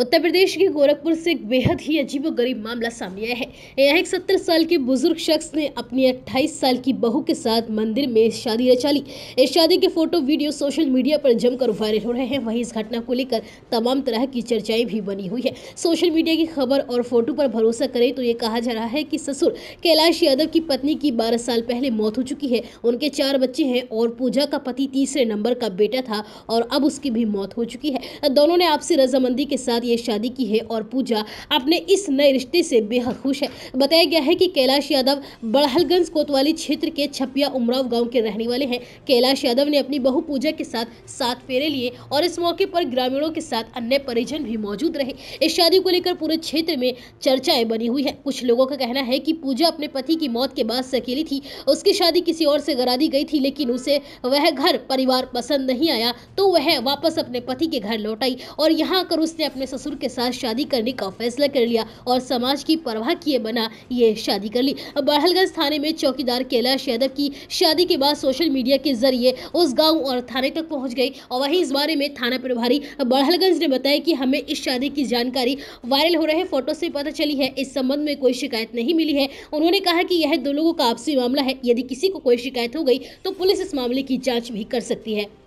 उत्तर प्रदेश के गोरखपुर से एक बेहद ही अजीब और गरीब मामला सामने आया है यहाँ एक सत्तर साल के बुजुर्ग शख्स ने अपनी अट्ठाईस साल की बहू के साथ मंदिर में शादी रचा ली इस शादी के फोटो वीडियो सोशल मीडिया पर जमकर वायरल हो रहे हैं वहीं इस घटना को लेकर तमाम तरह की चर्चाएं भी बनी हुई है सोशल मीडिया की खबर और फोटो पर भरोसा करें तो ये कहा जा रहा है कि ससुर कैलाश यादव की पत्नी की बारह साल पहले मौत हो चुकी है उनके चार बच्चे हैं और पूजा का पति तीसरे नंबर का बेटा था और अब उसकी भी मौत हो चुकी है दोनों ने आपसी रजामंदी के साथ बाद ये शादी की है और पूजा अपने इस नए रिश्ते से बेहद खुश है बताया गया है कि कैलाश यादव बड़हलगंज कोतवाली क्षेत्र के छपिया उमराव गांव के रहने वाले हैं कैलाश यादव ने अपनी बहू पूजा के साथ सात फेरे लिए और इस मौके पर ग्रामीणों के साथ अन्य परिजन भी मौजूद रहे इस शादी को लेकर पूरे क्षेत्र में चर्चाएं बनी हुई है कुछ लोगों का कहना है कि पूजा अपने पति की मौत के बाद से अकेली थी उसकी शादी किसी और से करा दी गई थी लेकिन उसे वह घर परिवार पसंद नहीं आया तो वह वापस अपने पति के घर लौट आई और यहाँ आकर उसने अपने ससुर के साथ शादी करने का फैसला कर लिया और समाज की परवाह किए बना ये शादी कर ली बरहलगंज थाने में चौकीदार कैलाश यादव की शादी के बाद सोशल मीडिया के जरिए उस गांव और थाने तक पहुंच गई और वहीं इस बारे में थाना प्रभारी बरहलगंज ने बताया कि हमें इस शादी की जानकारी वायरल हो रहे फोटो से पता चली है इस संबंध में कोई शिकायत नहीं मिली है उन्होंने कहा कि यह दो लोगों का आपसी मामला है यदि किसी को कोई शिकायत हो गई तो पुलिस इस मामले की जाँच भी कर सकती है